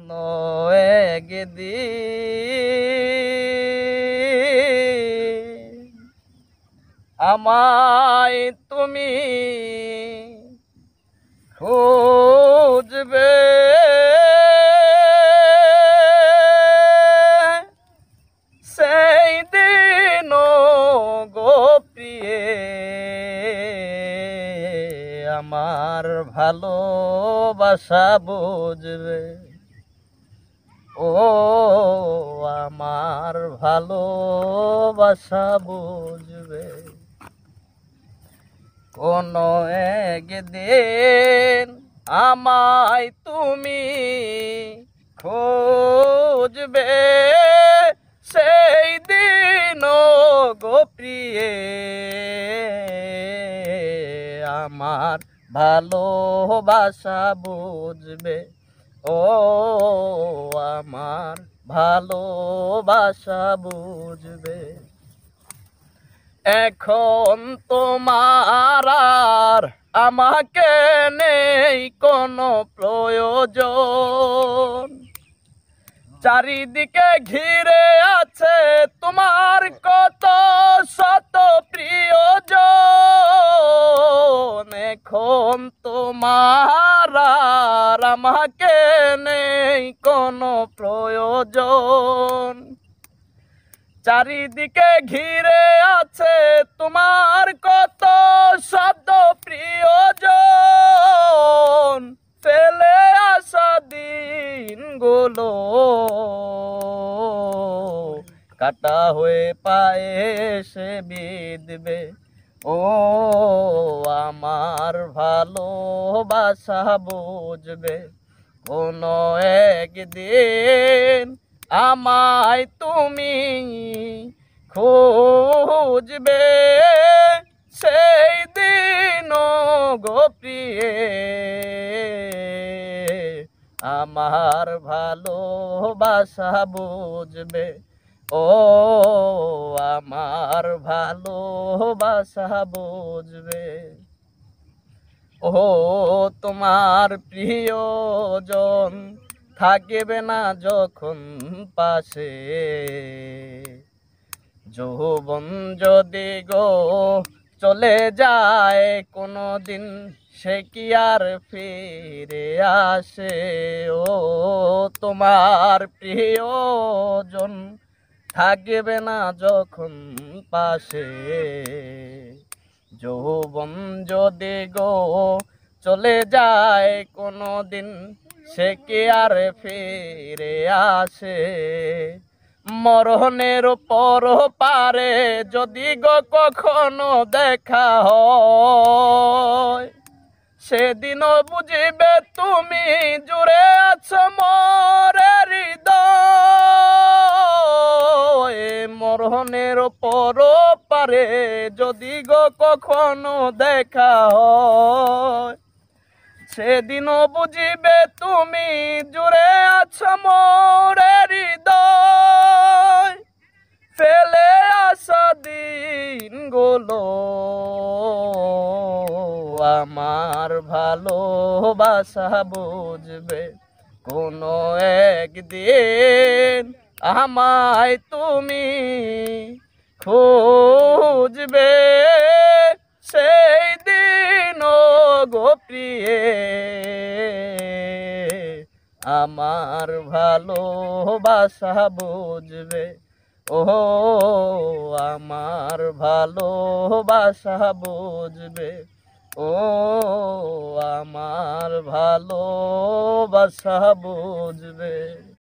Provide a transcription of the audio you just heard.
কোনো একদিন আমায় তুমি খুঁজবে সেই দিন গোপ্রিয়ে আমার ভালোবাসা বুঝবে ও আমার ভালোবাসা বুঝবে কোন একদিন আমায় তুমি খুঁজবে সেই দিন গোপ্রিয়ে আমার ভালোবাসা বুঝবে ও আমার ভালোবাসা বুঝবে এখন তোমার আর আমাকে নেই কোনো প্রয়োজন চারিদিকে ঘিরে আছে তারার আমাকে নেই কোনো প্রয়োজন চারিদিকে ঘিরে আছে তোমার কত শব্দ প্রিয়জন ফেলে আসা দিনগুলো কাটা হয়ে পায়ে সে বিদবে ও আমার ভালোবাসা বুঝবে কোনো একদিন আমায় তুমি খুঁজবে সেই দিন গোপিয়ে আমার ভালোবাসা বুঝবে ও আমার ভালোবাসা বুঝবে ও তোমার প্রিয়জন থাকবে না যখন পাশে যৌবন যদি গো চলে যায় কোনো দিন সে কি আর ফিরে আসে ও তোমার প্রিয়জন থাকবে না যখন পাশে যৌবন যদি গো চলে যায় কোনো দিন সে কে আর ফিরে আসে মরণের পর পারে যদি গো কখনো দেখা হয় সেদিনও বুঝিবে তুমি জুড়ে আছো মর পর পারে যদি গো কখনো দেখা সেদিন সেদিনও বুঝিবে তুমি জুড়ে আছ মোরে হৃদয় ফেলে আসা দিন গুলো আমার ভালোবাসা বুঝবে কোনো একদিন আমায় তুমি খুঁজবে সেই দিন গোপ্রিয়ে আমার ভালোবাসা বুঝবে ও আমার ভালোবাসা বুঝবে ও আমার ভালোবাসা বুঝবে